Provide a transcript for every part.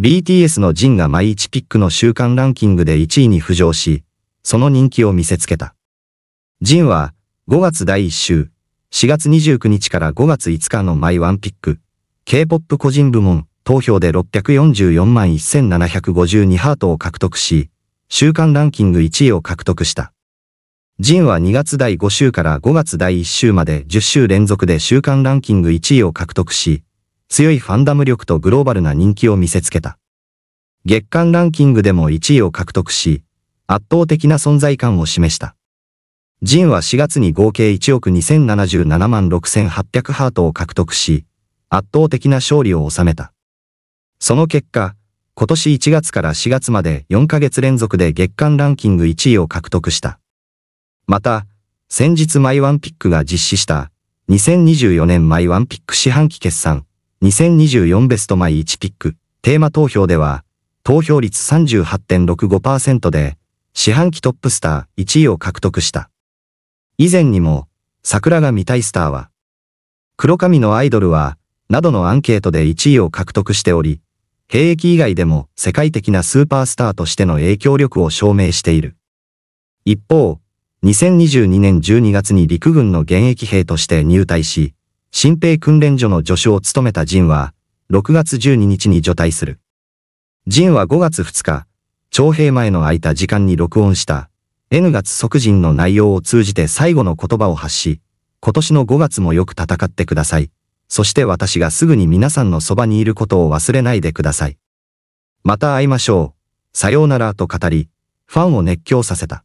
BTS のジンが毎日ピックの週間ランキングで1位に浮上し、その人気を見せつけた。ジンは、5月第1週、4月29日から5月5日のマイワンピック、K-POP 個人部門投票で644万1752ハートを獲得し、週間ランキング1位を獲得した。ジンは2月第5週から5月第1週まで10週連続で週間ランキング1位を獲得し、強いファンダム力とグローバルな人気を見せつけた。月間ランキングでも1位を獲得し、圧倒的な存在感を示した。ジンは4月に合計1億2077万6800ハートを獲得し、圧倒的な勝利を収めた。その結果、今年1月から4月まで4ヶ月連続で月間ランキング1位を獲得した。また、先日マイワンピックが実施した2024年マイワンピック四半期決算2024ベストマイ1ピック、テーマ投票では、投票率38.65%で、四半期トップスター1位を獲得した。以前にも、桜が見たいスターは、黒髪のアイドルは、などのアンケートで1位を獲得しており、兵役以外でも世界的なスーパースターとしての影響力を証明している。一方、2022年12月に陸軍の現役兵として入隊し、新兵訓練所の助手を務めたジンは、6月12日に除隊する。ジンは5月2日、徴兵前の空いた時間に録音した、N 月即陣の内容を通じて最後の言葉を発し、今年の5月もよく戦ってください。そして私がすぐに皆さんのそばにいることを忘れないでください。また会いましょう。さようならと語り、ファンを熱狂させた。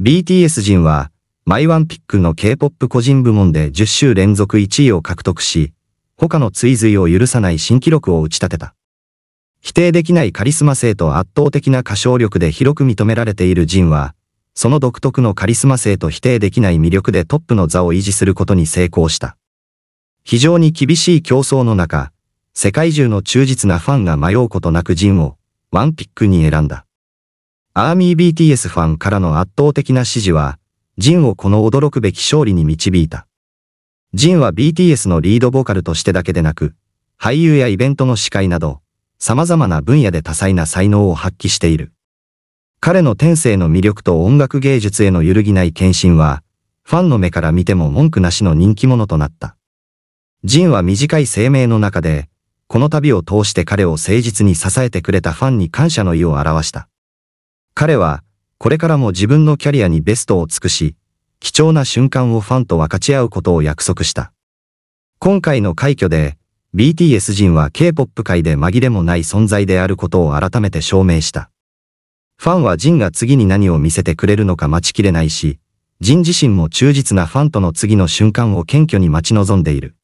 BTS 人は、マイワンピックの K-POP 個人部門で10週連続1位を獲得し、他の追随を許さない新記録を打ち立てた。否定できないカリスマ性と圧倒的な歌唱力で広く認められているジンは、その独特のカリスマ性と否定できない魅力でトップの座を維持することに成功した。非常に厳しい競争の中、世界中の忠実なファンが迷うことなくジンをワンピックに選んだ。アーミー BTS ファンからの圧倒的な支持は、ジンをこの驚くべき勝利に導いた。ジンは BTS のリードボーカルとしてだけでなく、俳優やイベントの司会など、様々な分野で多彩な才能を発揮している。彼の天性の魅力と音楽芸術への揺るぎない献身は、ファンの目から見ても文句なしの人気者となった。ジンは短い生命の中で、この旅を通して彼を誠実に支えてくれたファンに感謝の意を表した。彼は、これからも自分のキャリアにベストを尽くし、貴重な瞬間をファンと分かち合うことを約束した。今回の快挙で、BTS 人は K-POP 界で紛れもない存在であることを改めて証明した。ファンはジンが次に何を見せてくれるのか待ちきれないし、ジン自身も忠実なファンとの次の瞬間を謙虚に待ち望んでいる。